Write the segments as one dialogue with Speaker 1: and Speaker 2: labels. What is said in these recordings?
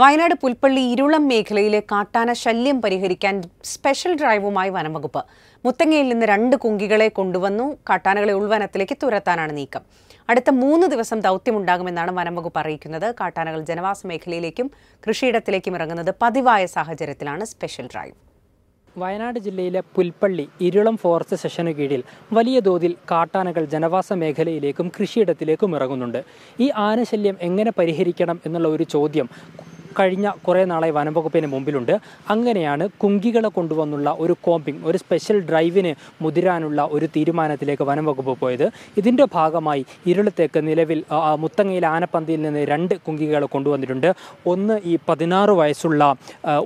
Speaker 1: വയനാട് പുൽപ്പള്ളി ഇരുളം മേഖലയിലെ കാട്ടാന ശല്യം പരിഹരിക്കാൻ സ്പെഷ്യൽ ഡ്രൈവുമായി വനംവകുപ്പ് മുത്തങ്ങയിൽ നിന്ന് രണ്ട് കുങ്കികളെ കൊണ്ടുവന്നു കാട്ടാനകളെ ഉൾവനത്തിലേക്ക് തുരത്താനാണ് നീക്കം അടുത്ത മൂന്ന് ദിവസം ദൗത്യമുണ്ടാകുമെന്നാണ് വനംവകുപ്പ് അറിയിക്കുന്നത് കാട്ടാനകൾ ജനവാസ മേഖലയിലേക്കും കൃഷിയിടത്തിലേക്കും ഇറങ്ങുന്നത് പതിവായ സാഹചര്യത്തിലാണ് സ്പെഷ്യൽ ഡ്രൈവ്
Speaker 2: വയനാട് ജില്ലയിലെ പുൽപ്പള്ളി ഇരുളം ഫോറസ്റ്റ് സെഷനു കീഴിൽ വലിയ തോതിൽ കാട്ടാനകൾ ജനവാസ മേഖലയിലേക്കും കൃഷിയിടത്തിലേക്കും ഇറങ്ങുന്നുണ്ട് ഈ ആനശല്യം എങ്ങനെ പരിഹരിക്കണം എന്നുള്ള ഒരു ചോദ്യം കഴിഞ്ഞ കുറേ നാളായി വനംവകുപ്പിന് മുമ്പിലുണ്ട് അങ്ങനെയാണ് കുങ്കികളെ കൊണ്ടുവന്നുള്ള ഒരു കോമ്പിംഗ് ഒരു സ്പെഷ്യൽ ഡ്രൈവിന് മുതിരാനുള്ള ഒരു തീരുമാനത്തിലേക്ക് വനംവകുപ്പ് പോയത് ഇതിൻ്റെ ഭാഗമായി ഇരുളത്തേക്ക് നിലവിൽ മുത്തങ്ങയിൽ ആനപ്പന്തിയിൽ നിന്ന് രണ്ട് കുങ്കികളെ കൊണ്ടുവന്നിട്ടുണ്ട് ഒന്ന് ഈ പതിനാറ് വയസ്സുള്ള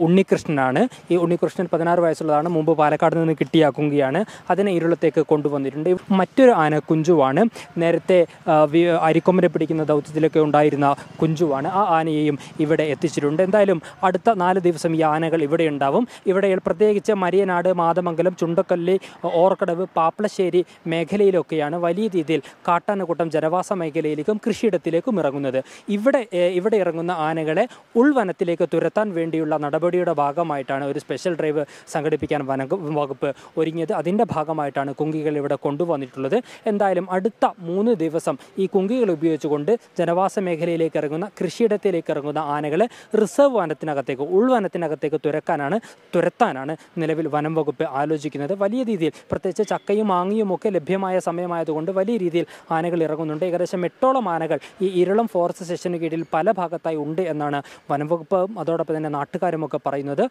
Speaker 2: ഉണ്ണികൃഷ്ണനാണ് ഈ ഉണ്ണികൃഷ്ണൻ പതിനാറ് വയസ്സുള്ളതാണ് മുമ്പ് പാലക്കാട് നിന്ന് കിട്ടിയ കുങ്കിയാണ് അതിനെ ഇരുളത്തേക്ക് കൊണ്ടുവന്നിട്ടുണ്ട് മറ്റൊരു ആന കുഞ്ചുവാണ് നേരത്തെ അരിക്കൊമ്പനെ പിടിക്കുന്ന ദൗത്യത്തിലൊക്കെ ഉണ്ടായിരുന്ന കുഞ്ചുവാണ് ആ ആനയെയും ഇവിടെ എത്തിച്ചിട്ടുണ്ട് അറിയിച്ചിട്ടുണ്ട് എന്തായാലും അടുത്ത നാല് ദിവസം ഈ ആനകൾ ഇവിടെ ഉണ്ടാവും ഇവിടെ പ്രത്യേകിച്ച് മരിയനാട് മാതമംഗലം ചുണ്ടക്കല്ലി ഓർക്കടവ് പാപ്പളശ്ശേരി മേഖലയിലൊക്കെയാണ് വലിയ രീതിയിൽ കാട്ടാനക്കൂട്ടം ജനവാസ മേഖലയിലേക്കും കൃഷിയിടത്തിലേക്കും ഇറങ്ങുന്നത് ഇവിടെ ഇവിടെ ഇറങ്ങുന്ന ആനകളെ ഉൾവനത്തിലേക്ക് തുരത്താൻ വേണ്ടിയുള്ള നടപടിയുടെ ഭാഗമായിട്ടാണ് ഒരു സ്പെഷ്യൽ ഡ്രൈവ് സംഘടിപ്പിക്കാൻ വന വകുപ്പ് ഒരുങ്ങിയത് അതിൻ്റെ ഭാഗമായിട്ടാണ് കുങ്കികൾ ഇവിടെ കൊണ്ടുവന്നിട്ടുള്ളത് എന്തായാലും അടുത്ത മൂന്ന് ദിവസം ഈ കുങ്കികൾ ഉപയോഗിച്ചുകൊണ്ട് ജനവാസ മേഖലയിലേക്ക് ഇറങ്ങുന്ന കൃഷിയിടത്തിലേക്ക് ഇറങ്ങുന്ന ആനകളെ റിസർവ് വനത്തിനകത്തേക്ക് ഉൾവനത്തിനകത്തേക്ക് തുരക്കാനാണ് തുരത്താനാണ് നിലവിൽ വനം വകുപ്പ് ആലോചിക്കുന്നത് വലിയ രീതിയിൽ പ്രത്യേകിച്ച് ചക്കയും മാങ്ങയും ഒക്കെ ലഭ്യമായ സമയമായതുകൊണ്ട് വലിയ രീതിയിൽ ആനകൾ ഇറങ്ങുന്നുണ്ട് ഏകദേശം എട്ടോളം ആനകൾ ഈ ഇരളം ഫോറസ്റ്റ് സെഷന് കീഴിൽ പല ഭാഗത്തായി ഉണ്ട് എന്നാണ് വനംവകുപ്പ് അതോടൊപ്പം തന്നെ നാട്ടുകാരുമൊക്കെ പറയുന്നത്